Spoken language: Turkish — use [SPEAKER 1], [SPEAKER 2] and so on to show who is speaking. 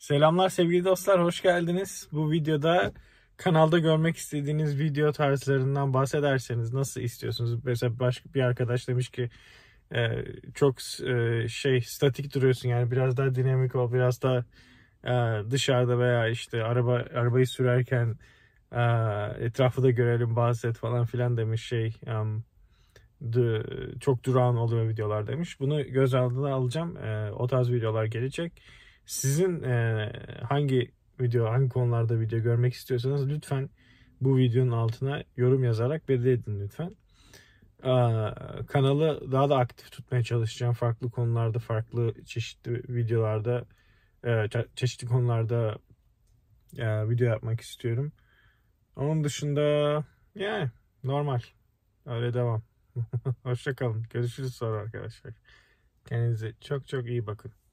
[SPEAKER 1] Selamlar sevgili dostlar, hoş geldiniz. Bu videoda kanalda görmek istediğiniz video tarzlarından bahsederseniz nasıl istiyorsunuz? Mesela başka bir arkadaş demiş ki e, çok e, şey statik duruyorsun yani biraz daha dinamik ol, biraz daha e, dışarıda veya işte araba arabayı sürerken etrafı da görelim bahset falan filan demiş şey çok durağan oluyor videolar demiş. Bunu göz aldığına alacağım. O tarz videolar gelecek. Sizin e, hangi video, hangi konularda video görmek istiyorsanız lütfen bu videonun altına yorum yazarak belli edin lütfen. Ee, kanalı daha da aktif tutmaya çalışacağım. Farklı konularda, farklı çeşitli videolarda, e, çeşitli konularda e, video yapmak istiyorum. Onun dışında yani normal. Öyle devam. Hoşçakalın. Görüşürüz sonra arkadaşlar. Kendinize çok çok iyi bakın.